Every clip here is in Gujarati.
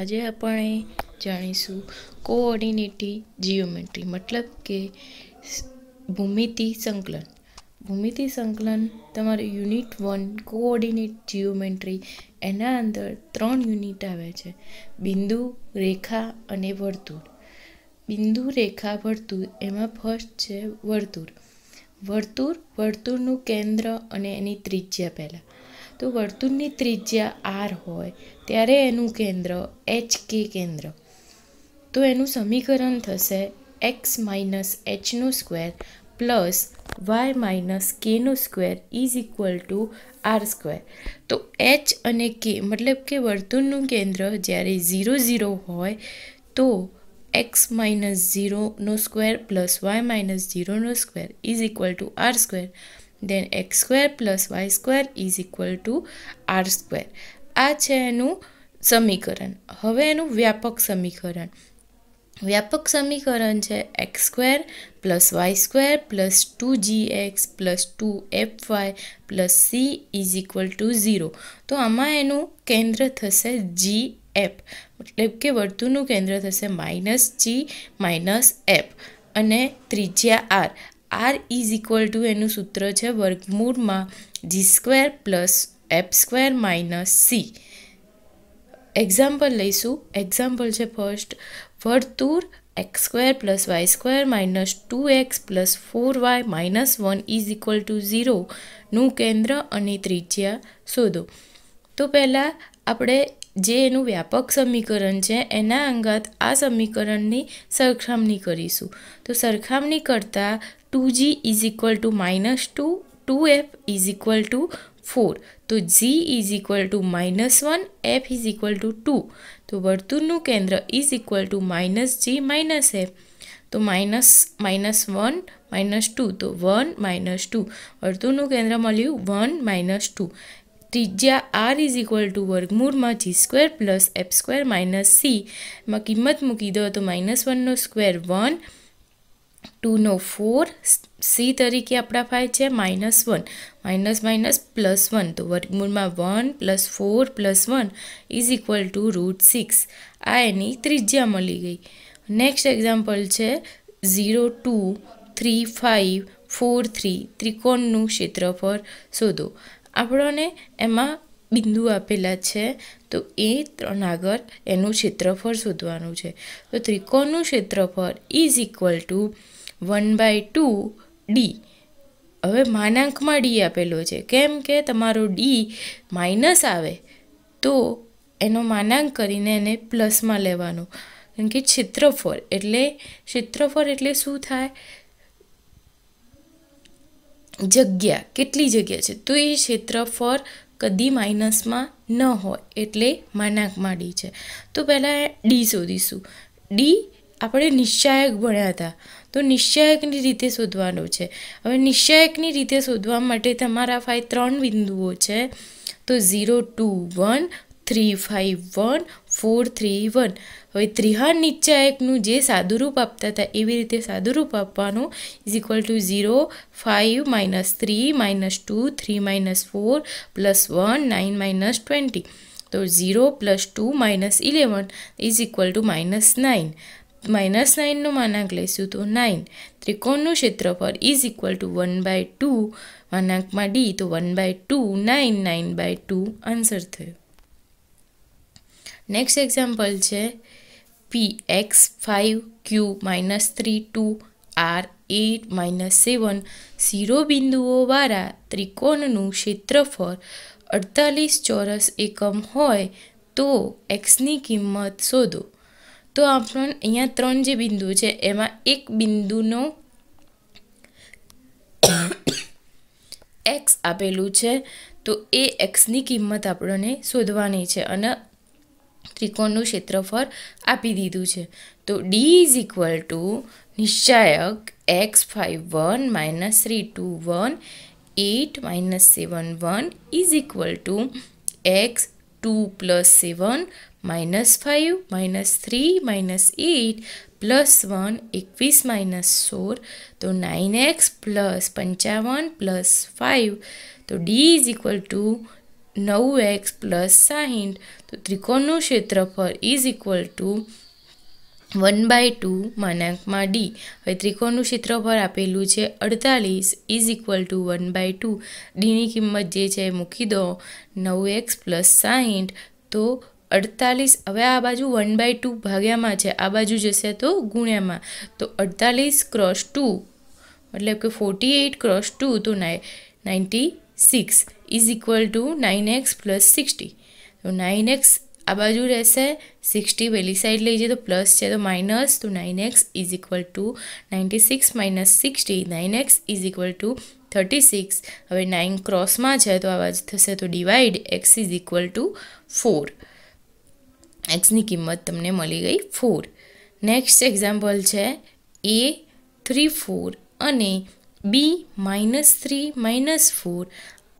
આજે આપણે જાણીશું કોઓર્ડિનેટી જીઓમેટ્રી મતલબ કે ભૂમિતિ સંકલન ભૂમિતિ સંકલન તમારું યુનિટ વન કોઓર્ડિનેટ જીઓમેટ્રી એના અંદર ત્રણ યુનિટ આવે છે બિંદુ રેખા અને વર્તુળ બિંદુ રેખા વર્તુળ એમાં ફર્સ્ટ છે વર્તુળ વર્તુળ વર્તુળનું કેન્દ્ર અને એની ત્રિજ્યા પહેલાં તો વર્તુળની ત્રિજ્યા આર હોય ત્યારે એનું કેન્દ્ર એચ કે કેન્દ્ર તો એનું સમીકરણ થશે એક્સ માઇનસ એચનો સ્ક્વેર પ્લસ વાય માઇનસ કેનો square is equal to r square તો એચ અને કે મતલબ કે વર્તુળનું કેન્દ્ર જ્યારે ઝીરો ઝીરો હોય તો એક્સ માઇનસ ઝીરોનો સ્ક્વેર પ્લસ વાય માઇનસ ઝીરોનો square is equal to r square then x square plus y square is equal to r square આ છે એનું સમીકરણ હવે એનું વ્યાપક સમીકરણ વ્યાપક સમીકરણ છે x square plus y square plus two g x plus two f y plus C is equal to zero તો આમાં એનું કેન્દ્ર થશે જી એફ મતલબ કે વર્તુળનું કેન્દ્ર થશે માઇનસ જી માઇનસ એફ અને ત્રિજ્યા r r is equal to એનું સૂત્ર છે વર્ગમૂળમાં g square plus f square minus c example લઈશું એક્ઝામ્પલ છે ફર્સ્ટ વર્તુર x square plus y square minus two x plus four y minus one is equal to ઝીરોનું કેન્દ્ર અને ત્રિજ્યા શોધો તો પહેલાં આપણે જે એનું વ્યાપક સમીકરણ છે એના અંગાત આ સમીકરણની સરખામણી કરીશું તો સરખામણી કરતાં two g is equal to minus two two f is equal to four તો g is equal to minus one f is equal to two તો વર્તુળનું કેન્દ્ર is equal to minus g minus f તો minus minus one minus two તો વન માઇનસ ટુ વર્તુળનું કેન્દ્ર મળ્યું વન માઇનસ ટુ ત્રિજ્યા આર ઇઝ ઇક્વલ ટુ વર્ગમૂળમાં g square plus f square minus c એમાં કિંમત મૂકી દો તો માઇનસ વનનો સ્ક્વેર વન ટુનો ફોર સી તરીકે આપણા ફાય છે minus one minus minus plus one તો વર્ગમૂળમાં one plus four plus one is equal to root six આ એની ત્રિજ્યા મળી ગઈ નેક્સ્ટ એક્ઝામ્પલ છે zero two three five four three ત્રિકોણનું ક્ષેત્રફળ શોધો આપણને એમાં બિંદુ આપેલા છે તો એ ત્રણ આગળ એનું ક્ષેત્રફળ શોધવાનું છે તો ત્રિકોણનું ક્ષેત્રફળ is equal to one by two d હવે માનાંકમાં ડી આપેલો છે કેમ કે તમારો ડી માઇનસ આવે તો એનો માનાંક કરીને એને પ્લસમાં લેવાનું કારણ કે ક્ષેત્રફળ એટલે ક્ષેત્રફળ એટલે શું થાય જગ્યા કેટલી જગ્યા છે તો એ ક્ષેત્રફળ કદી માઇનસમાં ન હોય એટલે માનાક માડી છે તો પહેલાં ડી શોધીશું ડી આપણે નિશ્ચાયક ભણ્યા હતા તો નિશ્ચાયકની રીતે શોધવાનું છે હવે નિશ્ચાયકની રીતે શોધવા માટે તમારા પાસે ત્રણ બિંદુઓ છે તો zero two one three five one four three one હવે નીચા એકનું જે સાદુરૂપ આપતા હતા એવી રીતે સાદુરૂપ આપવાનું is equal to zero five minus three minus two three minus four plus one nine minus twenty તો zero plus two minus eleven is equal to minus nine minus નાઇનનો માનાંક લઈશું તો નાઇન ત્રિકોણનું ક્ષેત્રફળ is equal to one by two માનાંકમાં ડી તો one by two nine nine by two answer થયો નેક્સ્ટ એક્ઝામ્પલ છે p x five q minus three two r at minus seven શિરોબિંદુઓવાળા ત્રિકોણનું ક્ષેત્રફળ અડતાલીસ ચોરસ એકમ હોય તો એક્સની કિંમત શોધો તો આપણને અહીંયા ત્રણ જે બિંદુ છે એમાં એક બિંદુનો એક્સ આપેલું છે તો એ એક્સની કિંમત આપણને શોધવાની છે અને ત્રિકોણનું ક્ષેત્રફળ આપી દીધું છે તો ડી ઇઝ ઇક્વલ ટુ નિશ્ચાયક x five one minus three two one eight minus seven one is equal to x two plus seven minus five minus three minus eight plus one એકવીસ માઇનસ સોળ તો નાઇન એક્સ પ્લસ પંચાવન પ્લસ ફાઇવ તો ડી ઇઝ ઇક્વલ ટુ નવું એક્સ પ્લસ સાહીઠ તો ત્રિકોણનું ક્ષેત્રફળ is equal to one by two માનાંકમાં ડી હવે ત્રિકોણનું ક્ષેત્રફળ આપેલું છે અડતાલીસ is equal to one by two ડીની કિંમત જે છે મૂકી દો નવું એક્સ પ્લસ સાહીઠ તો અડતાલીસ હવે આ બાજુ વન બાય ટુ ભાગ્યામાં છે આ બાજુ જશે તો ગુણ્યામાં તો અડતાલીસ ક્રોસ ટુ મતલબ કે ફોર્ટી એઇટ ક્રોસ ટુ તો ninety six is equal to nine x plus sixty તો નાઇન એક્સ આ બાજુ રહેશે સિક્સટી પેલી સાઈડ લઈ જઈએ તો પ્લસ છે તો માઇનસ તો nine x is equal to ninety six minus sixty nine x is equal to thirty six હવે નાઇન ક્રોસમાં છે તો આ બાજુ થશે તો divide x is equal to four એક્સની કિંમત તમને મળી ગઈ ફોર નેક્સ્ટ એક્ઝામ્પલ છે એ થ્રી ફોર અને B minus three minus four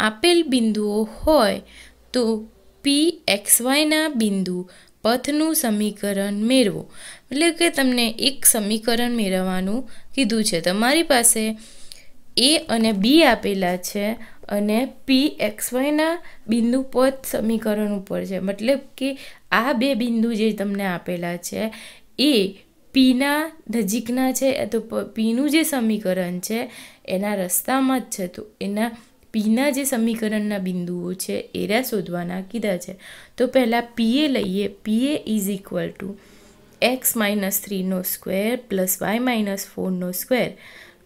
આપેલ બિંદુઓ હોય તો પી એક્સ વાયના બિંદુ પથનું સમીકરણ મેળવો એટલે કે તમને એક સમીકરણ મેળવવાનું કીધું છે તમારી પાસે એ અને બી આપેલા છે અને પી એક્સ વાયના બિંદુ પથ સમીકરણ ઉપર છે મતલબ કે આ બે બિંદુ જે તમને આપેલા છે એ પીના નજીકના છે તો પીનું જે સમીકરણ છે એના રસ્તામાં જ છે તો એના પીના જે સમીકરણના બિંદુઓ છે એરા શોધવાના કીધા છે તો પહેલાં પીએ લઈએ PA is equal to x minus થ્રીનો સ્ક્વેર પ્લસ વાય માઇનસ ફોરનો સ્ક્વેર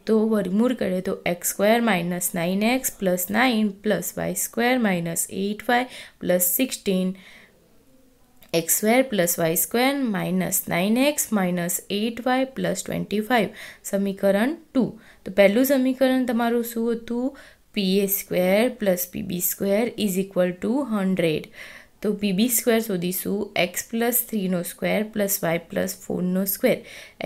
તો વર્ગમૂળ કરે તો x square minus nine x plus nine plus y square minus eight y plus sixteen x square plus y square minus nine x minus eight y plus twenty five સમીકરણ ટુ તો પહેલું સમીકરણ તમારું શું હતું P A square plus PB square is equal to hundred તો પીબી સ્ક્વેર શોધીશું એક્સ પ્લસ થ્રીનો સ્ક્વેર પ્લસ વાય પ્લસ ફોરનો square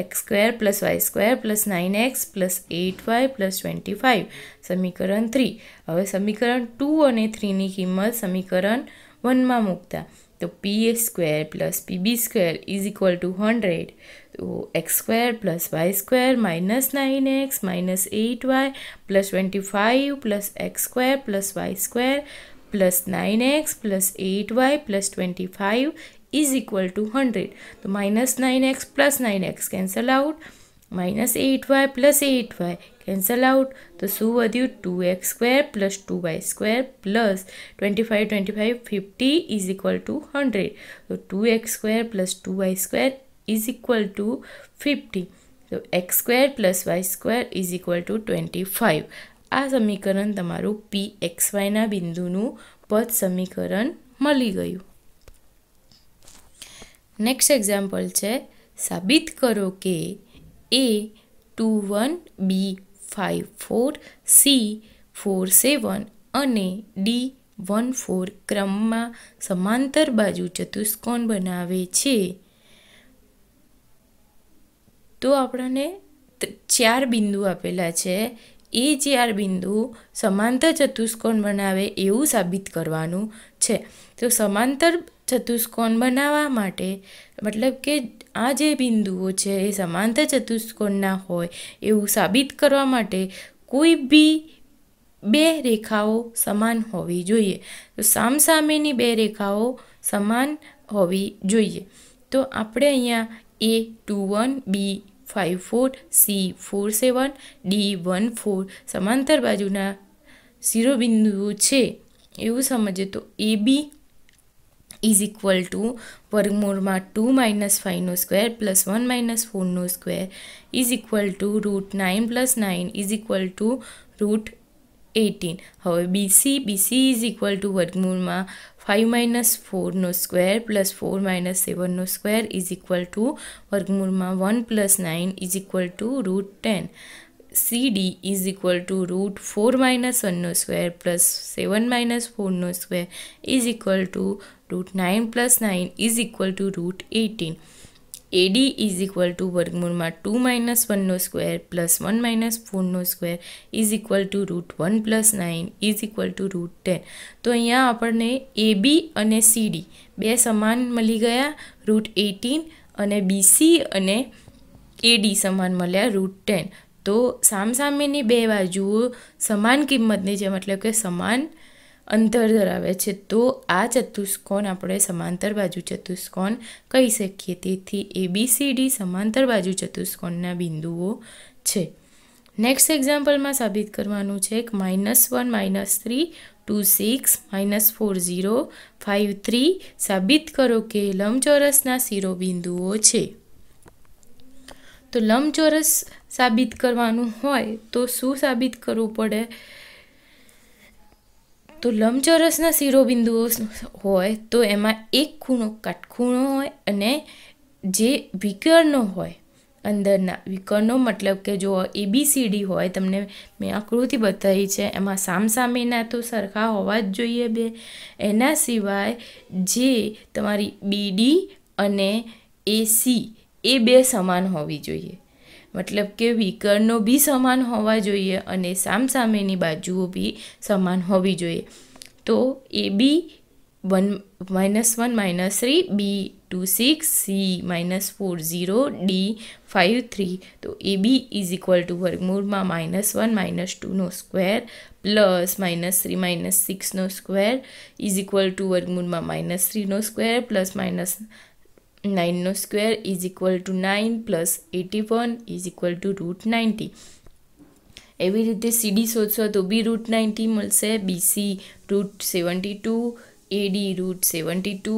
x square plus y square plus nine x plus eight y plus twenty five સમીકરણ થ્રી હવે સમીકરણ ટુ અને થ્રીની કિંમત સમીકરણ વનમાં મૂકતા तो P x square plus P B square is equal to hundred तो x square plus y square minus nine x minus eight y plus twenty five plus x square plus y square plus nine x plus eight y plus twenty five is equal to hundred तो minus nine x plus nine x cancel out minus eight y plus eight y cancel out તો શું વધ્યું two x square plus two y square plus twenty five twenty five fifty is equal to hundred તો two x square plus two y square is equal to fifty તો x square plus y square is equal to twenty five આ સમીકરણ તમારું પી એક્સ વાયના બિંદુનું પદ સમીકરણ મળી ગયું નેક્સ્ટ એક્ઝામ્પલ છે સાબિત કરો કે A two one B five four C four seven અને ડી વન ફોર ક્રમમાં સમાંતર બાજુ ચતુષ્કોણ બનાવે છે તો આપણને ચાર બિંદુ આપેલા છે એ ચાર બિંદુ સમાંતર ચતુષ્કોણ બનાવે એવું સાબિત કરવાનું છે તો સમાંતર ચતુષ્કોણ બનાવવા માટે મતલબ કે આ જે બિંદુઓ છે એ સમાંતર ચતુષ્કોણના હોય એવું સાબિત કરવા માટે કોઈ બી બે રેખાઓ સમાન હોવી જોઈએ તો સામસામેની બે રેખાઓ સમાન હોવી જોઈએ તો આપણે અહીંયા A two one B five four C four seven D one four સમાંતર બાજુના શિરોબિંદુઓ છે એવું સમજીએ તો A B is equal to varumurma 2 minus 5 no square plus 1 minus 4 no square is equal to root 9 plus 9 is equal to root 18. However, BC, BC is equal to varumurma 5 minus 4 no square plus 4 minus 7 no square is equal to varumurma 1 plus 9 is equal to root 10. C D is equal to root four minus વનનો સ્ક્વેર પ્લસ સેવન માઇનસ ફોરનો square is equal to root nine plus nine is equal to root eighteen AD is equal to વર્ગમૂળમાં ટુ માઇનસ વનનો સ્ક્વેર પ્લસ વન માઇનસ ફોરનો square is equal to root one plus nine is equal to root ten તો અહીંયા આપણને એબી અને સીડી બે સમાન મળી ગયા રૂટ એટીન અને બીસી અને એડી સમાન મળ્યા રૂટ ટેન તો સામસામેની બે બાજુઓ સમાન કિંમતની છે મતલબ કે સમાન અંતર ધરાવે છે તો આ ચતુષ્કોણ આપણે સમાંતર બાજુ ચતુષ્કોણ કહી શકીએ તેથી એબીસીડી સમાંતર બાજુ ચતુષ્કોણના બિંદુઓ છે નેક્સ્ટ એક્ઝામ્પલમાં સાબિત કરવાનું છે એક minus one minus three two six minus four zero five three સાબિત કરો કે લંબચોરસના શિરોબિંદુઓ છે તો લંબચોરસ સાબિત કરવાનું હોય તો શું સાબિત કરવું પડે તો લંબચોરસના શિરોબિંદુઓ હોય તો એમાં એક ખૂણો કાટખૂણો હોય અને જે વિકર્ણો હોય અંદરના વિકર્ણો મતલબ કે જો એબીસીડી હોય તમને મેં આકૃતિ બતાવી છે એમાં સામસામેના તો સરખા હોવા જ જોઈએ બે એના સિવાય જે તમારી બીડી અને એસી એ બે સમાન હોવી જોઈએ મતલબ કે વિકર્ણો બી સમાન હોવા જોઈએ અને સામસામેની બાજુઓ બી સમાન હોવી જોઈએ તો A B one minus one minus three B two six C minus four zero D five three તો A B is equal to વર્ગમૂળમાં માઇનસ વન માઇનસ ટુનો square plus minus three minus સિક્સનો સ્ક્વેર ઇઝ ઇક્વલ ટુ વર્ગમૂળમાં માઇનસ થ્રીનો સ્ક્વેર પ્લસ માઇનસ નાઇનનો square is equal to nine plus eighty one is equal to root ninety એવી રીતે સીડી શોધશો તો બી રૂટ નાઇન્ટી મળશે BC root seventy two AD root seventy two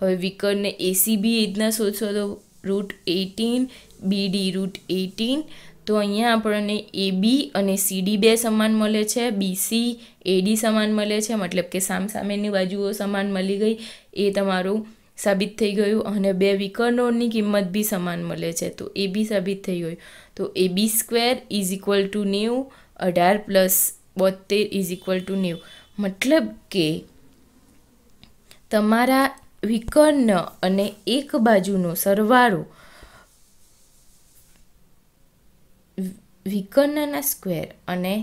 હવે વિકરને એસી બી એ રીતના શોધશો તો root eighteen BD root eighteen તો અહીંયા આપણને એબી અને સીડી બે સમાન મળે છે બીસી એડી સમાન મળે છે મતલબ કે સામસામેની બાજુઓ સમાન મળી ગઈ એ તમારું સાબિત થઈ ગયું અને બે વિકર્ણોની કિંમત બી સમાન મળે છે તો એ બી સાબિત થઈ ગયું તો A B square is equal to નેવું અઢાર પ્લસ બોતેર ઇઝ ઇક્વલ ટુ નેવું મતલબ કે તમારા વિકર્ણ અને એક બાજુનો સરવાળો વિકર્ણના સ્ક્વેર અને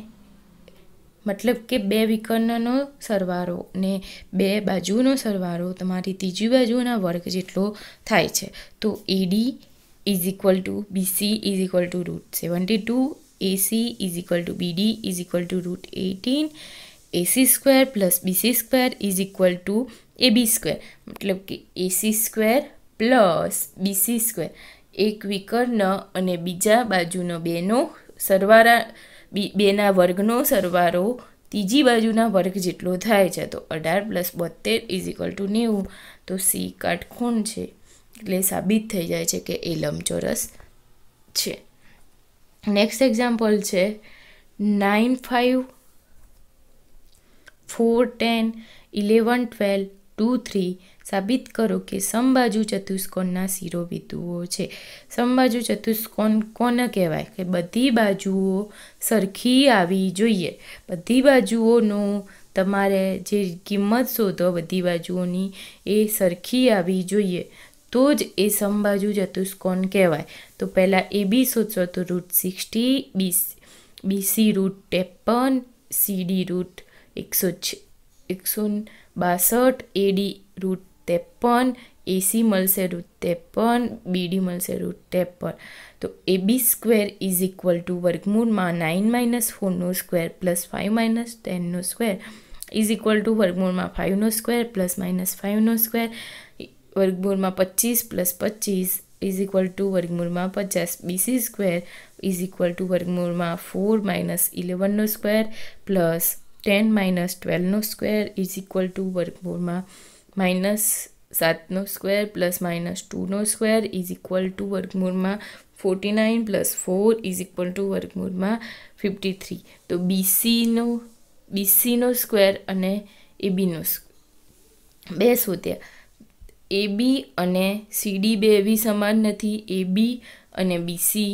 મતલબ કે બે વિકર્ણનો સરવારો ને બે બાજુનો સરવારો તમારી ત્રીજી બાજુના વર્ગ જેટલો થાય છે તો AD is equal to BC is equal to root seventy two AC is equal to BD is equal to root eighteen AC square plus BC square is equal to A B square મતલબ કે AC square plus BC square એક વિકર્ણ અને બીજા બાજુનો બેનો સરવાળા બેના વર્ગનો સરવારો ત્રીજી બાજુના વર્ગ જેટલો થાય છે તો અઢાર પ્લસ બોતેર ઇઝ ઇક્વલ ટુ નેવું તો સી કાટખૂણ છે એટલે સાબિત થઈ જાય છે કે એ લંબચોરસ છે નેક્સ્ટ એક્ઝામ્પલ છે nine five four ten eleven twelve two three સાબિત કરો કે સમબાજુ ચતુષ્કોણના શિરોબિંદુઓ છે સમબાજુ ચતુષ્કોણ કોને કહેવાય કે બધી બાજુઓ સરખી આવી જોઈએ બધી બાજુઓનું તમારે જે કિંમત શોધો બધી બાજુઓની એ સરખી આવી જોઈએ તો જ એ સમબાજુ ચતુષ્કોણ કહેવાય તો પહેલાં એ બી શોધશો તો root sixty B BC root ત્રેપન સીડી રૂટ એકસો એકસો बासठ ए डी रूट तेपन ए सी मलसे रूट तेपन बी डी मलसे रूट तेपन तो A B square is equal to वर्गमूल में नाइन माइनस फोरनो square plus five minus ten टेनो स्क्वेर इज इक्वल टू वर्गमूल में फाइव नो स्क्वेर प्लस माइनस फाइव नो स्क्वेर वर्गमूल में पच्चीस प्लस पच्चीस इज इक्वल टू वर्गमूल में पचास B C square is equal to वर्गमूल में फोर माइनस इलेवन नो स्क्वेर प्लस ટેન માઇનસ ટ્વેલ્વનો સ્ક્વેર ઇઝ ઇક્વલ ટુ વર્ગમૂળમાં માઇનસ સાતનો સ્ક્વેર પ્લસ માઇનસ ટુનો સ્ક્વેર ઇઝ ઇક્વલ ટુ વર્ગમૂળમાં forty nine plus four is equal to વર્ગમૂળમાં ફિફ્ટી થ્રી તો બીસીનો બીસીનો સ્ક્વેર અને એબીનો બે શોધ્યા એબી અને સીડી બે એવી સમાન નથી એબી અને બીસી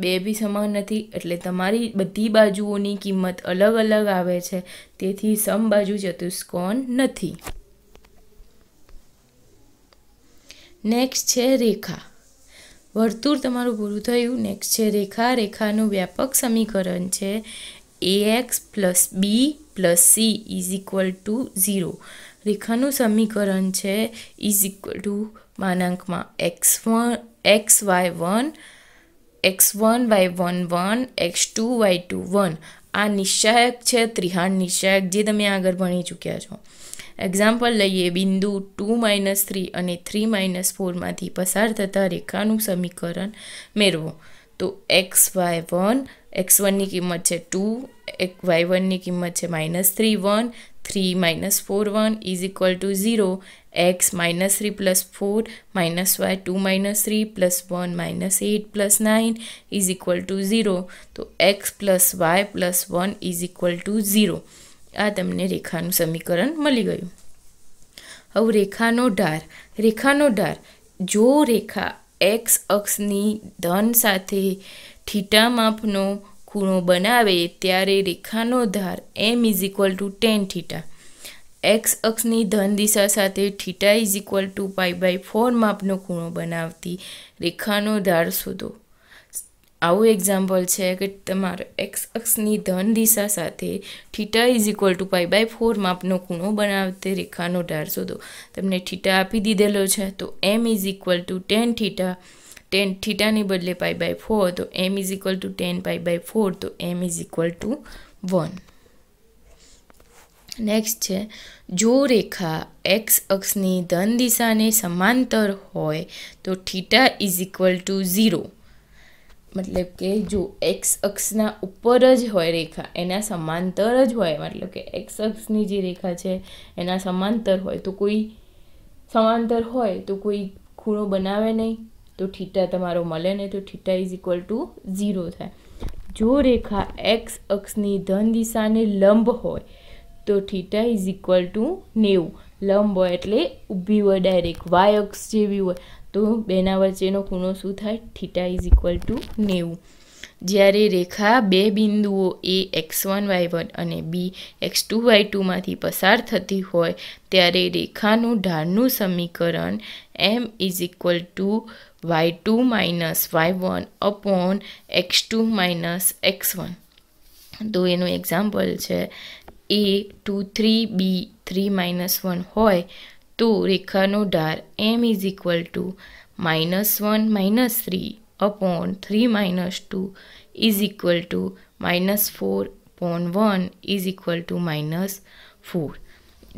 બે બી સમાન નથી એટલે તમારી બધી બાજુઓની કિંમત અલગ અલગ આવે છે તેથી સમબાજુ ચતુષ્કોણ નથી નેક્સ્ટ છે રેખા વર્તુળ તમારું પૂરું થયું નેક્સ્ટ છે રેખા રેખાનું વ્યાપક સમીકરણ છે A x plus B plus C is equal to zero રેખાનું સમીકરણ છે ઇઝ ઇક્વલ ટુ માનાંકમાં x one x y one x one y one one x two y two one આ નિશ્ચાયક છે ત્રિહાન નિશ્ચાયક જે તમે આગળ ભણી ચૂક્યા છો એક્ઝામ્પલ લઈએ બિંદુ ટુ માઇનસ થ્રી અને થ્રી માઇનસ ફોરમાંથી પસાર થતાં રેખાનું સમીકરણ મેળવો તો એક્સ વાય વન એક્સ વનની કિંમત છે ટુ એક વાય વનની કિંમત છે minus three one three minus four one is equal to zero x minus 3 plus 4 minus y 2 minus 3 plus 1 minus 8 plus 9 is equal to 0 તો x plus y plus 1 is equal to 0 આ તમને રેખાનું સમીકરણ મળી ગયું હવે રેખાનો ઢાર રેખાનો ઢાર જો રેખા એક્સ અક્ષની ધન સાથે થીટા માપનો ખૂણો બનાવે ત્યારે રેખાનો ધાર M is equal to tan theta x અક્ષની ધન દિશા સાથે theta is equal to pi by four માપનો ખૂણો બનાવતી રેખાનો ધાર શોધો આવું એક્ઝામ્પલ છે કે તમારો એક્સ અક્ષની ધન દિશા સાથે theta is equal to pi by four માપનો ખૂણો બનાવતી રેખાનો ઢાળ શોધો તમને થીટા આપી દીધેલો છે તો M is equal to tan theta tan થીટાને બદલે પાઈ બાય ફોર તો M is equal to tan pi by four તો M is equal to one next છે જો રેખા એક્સ અક્ષની ધન દિશાને સમાંતર હોય તો theta is equal to zero મતલબ કે જો એક્સ અક્ષના ઉપર જ હોય રેખા એના સમાંતર જ હોય મતલબ કે એક્સ અક્ષની જે રેખા છે એના સમાંતર હોય તો કોઈ સમાંતર હોય તો કોઈ ખૂણો બનાવે નહીં તો થીટા તમારો મળે નહીં તો theta is equal to zero થાય જો રેખા એક્સ અક્ષની ધન દિશાને લંબ હોય તો થીટા ઇઝ ઇક્વલ ટુ નેવું લંબ હોય એટલે ઊભી હોય ડાયરેક્ટ વાય અક્ષ જેવી હોય તો બેના વચ્ચેનો ખૂણો શું થાય થીટા ઇઝ ઇક્વલ ટુ નેવું જ્યારે રેખા બે બિંદુઓ A x one y one અને બી એક્સ ટુ વાય ટુમાંથી પસાર થતી હોય ત્યારે રેખાનું ઢાળનું સમીકરણ M is equal to y two minus y one upon x two minus x one તો એનું એક્ઝામ્પલ છે A two three B three minus one હોય તો રેખાનો ઢાર M is equal to minus one minus three upon three minus two is equal to minus four porn one is equal to minus four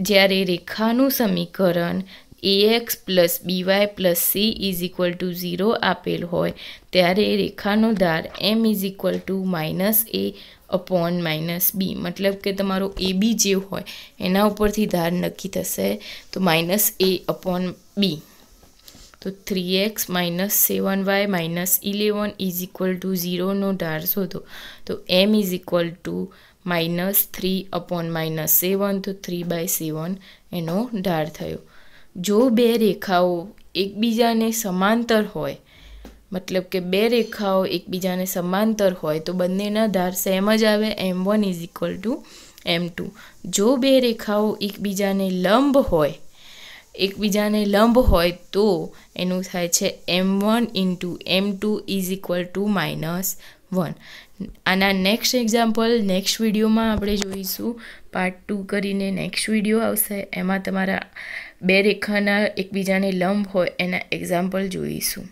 જ્યારે રેખાનું સમીકરણ x plus B y plus C is equal to zero આપેલ હોય ત્યારે રેખાનો ધાર M is equal to minus A upon minus B મતલબ કે તમારો એ બી જે હોય એના ઉપરથી ધાર નક્કી થશે તો માઇનસ એ અપોન બી તો three x minus seven y minus eleven is equal to ઝીરોનો ધાર શોધો તો M is equal to minus three upon minus seven તો થ્રી બાય સેવન એનો ધાર થયો જો બે રેખાઓ એકબીજાને સમાંતર હોય મતલબ કે બે રેખાઓ એકબીજાને સમાંતર હોય તો બંનેના ધાર સેમ જ આવે M one is equal to M two જો બે રેખાઓ એકબીજાને લંબ હોય એકબીજાને લંબ હોય તો એનું થાય છે M one into M two is equal to minus one આના નેક્સ્ટ એક્ઝામ્પલ નેક્સ્ટ વિડીયોમાં આપણે જોઈશું પાર્ટ ટુ કરીને નેક્સ્ટ વિડીયો આવશે એમાં તમારા બે રેખાના એકબીજાને લંબ હોય એના એક્ઝામ્પલ જોઈશું